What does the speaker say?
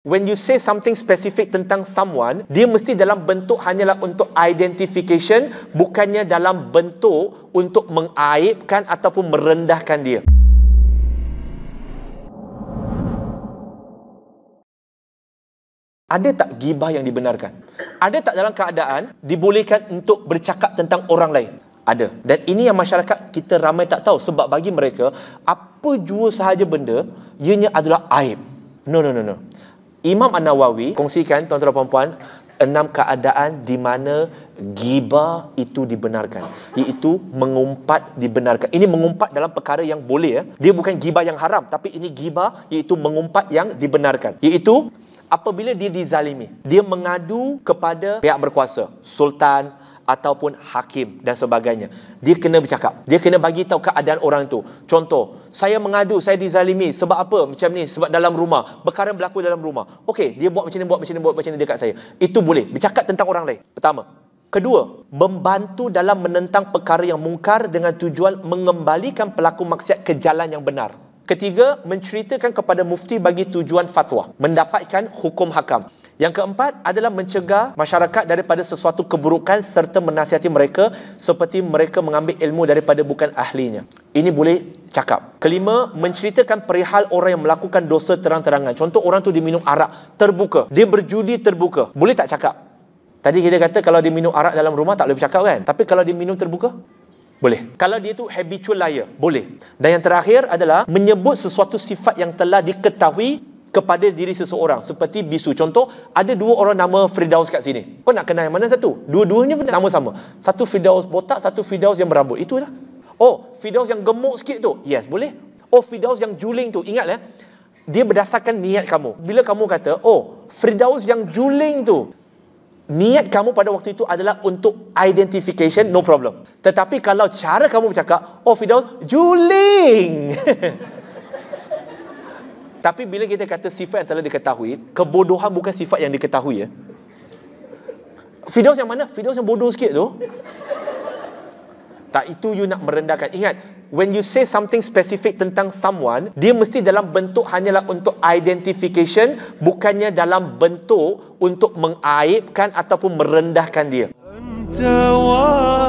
When you say something specific tentang someone, dia mesti dalam bentuk hanyalah untuk identification, bukannya dalam bentuk untuk mengaibkan ataupun merendahkan dia. Ada tak gibah yang dibenarkan? Ada tak dalam keadaan dibolehkan untuk bercakap tentang orang lain? Ada. Dan ini yang masyarakat kita ramai tak tahu sebab bagi mereka, apa jua sahaja benda, ianya adalah aib. No, no, no, no. Imam An-Nawawi kongsikan tuan-tuan dan puan enam keadaan di mana giba itu dibenarkan iaitu mengumpat dibenarkan ini mengumpat dalam perkara yang boleh ya dia bukan giba yang haram tapi ini giba iaitu mengumpat yang dibenarkan iaitu apabila dia dizalimi dia mengadu kepada pihak berkuasa sultan ataupun hakim dan sebagainya. Dia kena bercakap. Dia kena bagi tahu keadaan orang itu. Contoh, saya mengadu, saya dizalimi sebab apa? Macam ni, sebab dalam rumah, perkara berlaku dalam rumah. Okey, dia buat macam ni, buat macam ni, buat macam ni dekat saya. Itu boleh bercakap tentang orang lain. Pertama. Kedua, membantu dalam menentang perkara yang mungkar dengan tujuan mengembalikan pelaku maksiat ke jalan yang benar. Ketiga, menceritakan kepada mufti bagi tujuan fatwa, mendapatkan hukum hakam. Yang keempat adalah mencegah masyarakat daripada sesuatu keburukan serta menasihati mereka seperti mereka mengambil ilmu daripada bukan ahlinya. Ini boleh cakap. Kelima, menceritakan perihal orang yang melakukan dosa terang-terangan. Contoh orang tu diminum arak terbuka. Dia berjudi terbuka. Boleh tak cakap? Tadi kita kata kalau dia minum arak dalam rumah tak boleh bercakap kan? Tapi kalau dia minum terbuka? Boleh. Kalau dia tu habitual liar, boleh. Dan yang terakhir adalah menyebut sesuatu sifat yang telah diketahui kepada diri seseorang seperti bisu contoh ada dua orang nama Firdaus kat sini kau nak kenal yang mana satu dua-duanya nama sama satu Firdaus botak satu Firdaus yang berambut itulah oh Firdaus yang gemuk sikit tu yes boleh oh Firdaus yang juling tu ingatlah eh? dia berdasarkan niat kamu bila kamu kata oh Firdaus yang juling tu niat kamu pada waktu itu adalah untuk identification no problem tetapi kalau cara kamu bercakap oh Firdaus juling Tapi bila kita kata sifat yang telah diketahui, kebodohan bukan sifat yang diketahui ya. Firdaus yang mana? Firdaus yang bodoh sikit tu. Tak itu you nak merendahkan. Ingat, when you say something specific tentang someone, dia mesti dalam bentuk hanyalah untuk identification, bukannya dalam bentuk untuk mengaibkan ataupun merendahkan dia. Entah.